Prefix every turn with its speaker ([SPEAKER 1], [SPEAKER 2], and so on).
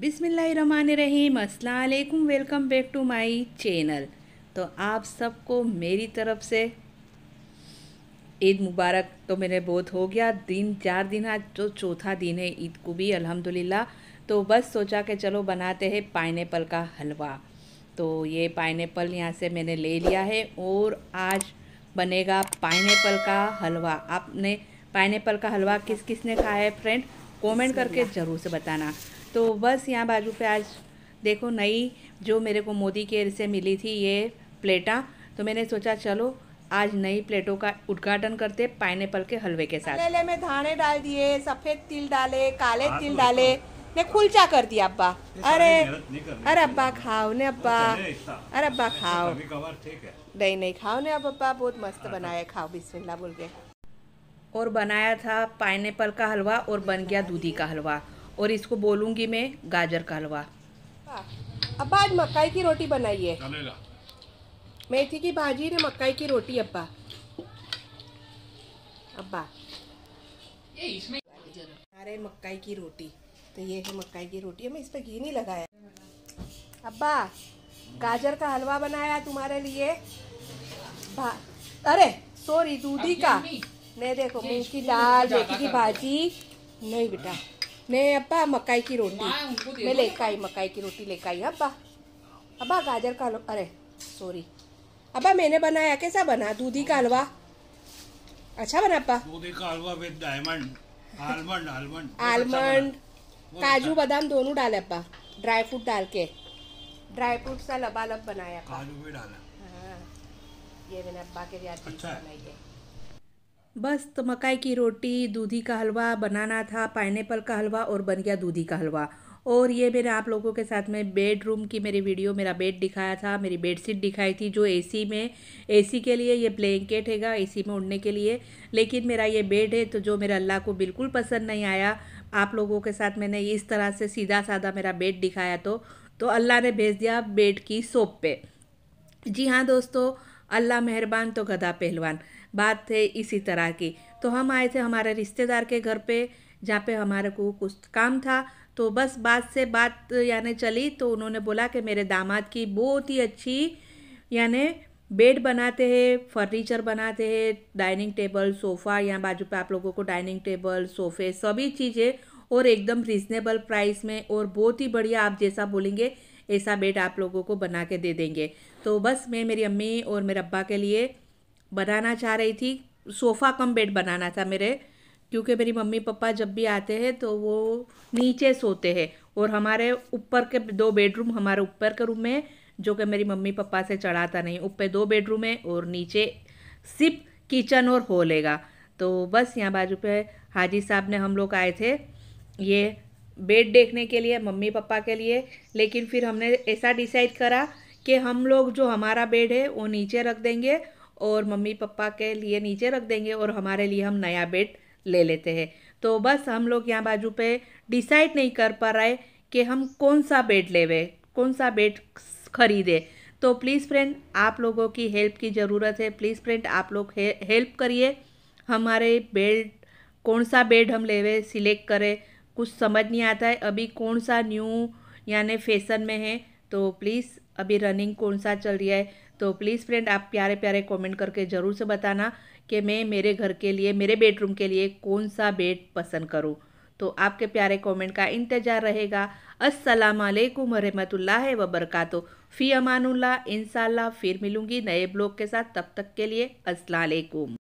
[SPEAKER 1] बिसमीम अल्लाम welcome back to my channel तो आप सबको मेरी तरफ से ईद मुबारक तो मेरे बहुत हो गया दिन चार दिन आज तो चौथा दिन है ईद को भी अल्हम्दुलिल्लाह तो बस सोचा कि चलो बनाते हैं पाइनएप्पल का हलवा तो ये पाइन एप्पल यहाँ से मैंने ले लिया है और आज बनेगा पाइनएप्पल का हलवा आपने पाइनएप्पल का हलवा किस किस ने खाया है फ्रेंड कमेंट करके ज़रूर से बताना तो बस यहाँ बाजू पे आज देखो नई जो मेरे को मोदी केयर से मिली थी ये प्लेटा तो मैंने सोचा चलो आज नई प्लेटों का उद्घाटन करते पाइनएप्पल के हलवे के साथ पहले में धाने डाल दिए सफ़ेद तिल डाले काले तिल डाले ने कुलचा कर दिया अब्बा अरे अरे अब्बा खाओ ने अब्बा तो अरे अब्बा खाओ नहीं नहीं खाओ ने अब अब्बा बहुत मस्त हाँ, बनाया हाँ। खाओ बिस्मिल्लाह बोल के और बनाया था पाइनएप्पल का हलवा और बन गया दूधी का हलवा और इसको बोलूंगी मैं गाजर का हलवा हाँ, अब आज मकाई की रोटी बनाई है मेथी की भाजी ने मकाई की रोटी अब्बा अब्बा अरे मकाई की रोटी तो ये है मकाई की रोटी हमें इस पर घी नहीं लगाया अब्बा गाजर का हलवा बनाया तुम्हारे लिए अरे सॉरी दूधी का नहीं देखो मूंग की दाल मेथी की भाजी नहीं बेटा ने अब्बा मकई की रोटी मैं लेकर आई मकई की रोटी लेकर आई अब्बा अब्बा गाजर का हलवा अरे सॉरी अब्बा मैंने बनाया कैसा बना दूधी का हलवा अच्छा बना अब्बा दूधी का हलवा with diamond almond almond almond काजू बादाम दोनों डाले अब्बा ड्राई फ्रूट डाल के ड्राई फ्रूट सा लबालब बनाया काजू भी डाला हाँ ये मैंने अब्बा के लिए अच्छा बनाई है बस तो मकाई की रोटी दूधी का हलवा बनाना था पाइनएप्पल का हलवा और बन गया दूधी का हलवा और ये मैंने आप लोगों के साथ में बेडरूम की मेरी वीडियो मेरा बेड दिखाया था मेरी बेडशीट दिखाई थी जो एसी में एसी के लिए ये ब्लैंकेट हैगा एसी में उड़ने के लिए लेकिन मेरा ये बेड है तो जो मेरा अल्लाह को बिल्कुल पसंद नहीं आया आप लोगों के साथ मैंने इस तरह से सीधा साधा मेरा बेड दिखाया तो, तो अल्लाह ने भेज दिया बेड की सोप पे जी हाँ दोस्तों अल्लाह मेहरबान तो गधा पहलवान बात है इसी तरह की तो हम आए थे हमारे रिश्तेदार के घर पे जहाँ पे हमारे को कुछ काम था तो बस बात से बात यानी चली तो उन्होंने बोला कि मेरे दामाद की बहुत ही अच्छी यानि बेड बनाते हैं फर्नीचर बनाते हैं डाइनिंग टेबल सोफ़ा यहाँ बाजू पे आप लोगों को डाइनिंग टेबल सोफ़े सभी चीज़ें और एकदम रिजनेबल प्राइस में और बहुत ही बढ़िया आप जैसा बोलेंगे ऐसा बेड आप लोगों को बना के दे देंगे तो बस मैं मेरी अम्मी और मेरे अब्बा के लिए बनाना चाह रही थी सोफ़ा कम बेड बनाना था मेरे क्योंकि मेरी मम्मी पापा जब भी आते हैं तो वो नीचे सोते हैं और हमारे ऊपर के दो बेडरूम हमारे ऊपर के रूम में जो कि मेरी मम्मी पापा से चढ़ाता नहीं ऊपर दो बेडरूम है और नीचे सिर्फ किचन और हॉल हैगा तो बस यहाँ बाजू पे हाजी साहब ने हम लोग आए थे ये बेड देखने के लिए मम्मी पापा के लिए लेकिन फिर हमने ऐसा डिसाइड करा कि हम लोग जो हमारा बेड है वो नीचे रख देंगे और मम्मी पापा के लिए नीचे रख देंगे और हमारे लिए हम नया बेड ले लेते हैं तो बस हम लोग यहाँ बाजू पे डिसाइड नहीं कर पा रहे कि हम कौन सा बेड लेवे कौन सा बेड खरीदे तो प्लीज़ फ्रेंड आप लोगों की हेल्प की ज़रूरत है प्लीज़ फ्रेंड आप लोग हेल्प करिए हमारे बेड कौन सा बेड हम लेवे सिलेक्ट करें कुछ समझ नहीं आता है अभी कौन सा न्यू यानी फैशन में है तो प्लीज़ अभी रनिंग कौन सा चल रही है तो प्लीज़ फ्रेंड आप प्यारे प्यारे कमेंट करके ज़रूर से बताना कि मैं मेरे घर के लिए मेरे बेडरूम के लिए कौन सा बेड पसंद करूँ तो आपके प्यारे कमेंट का इंतज़ार रहेगा अस्सलाम वालेकुम रहमतुल्लाह व बरकातो फ़ी अमानुल्लाह इंशाल्लाह फिर मिलूँगी नए ब्लॉग के साथ तब तक के लिए अस्सलाम वालेकुम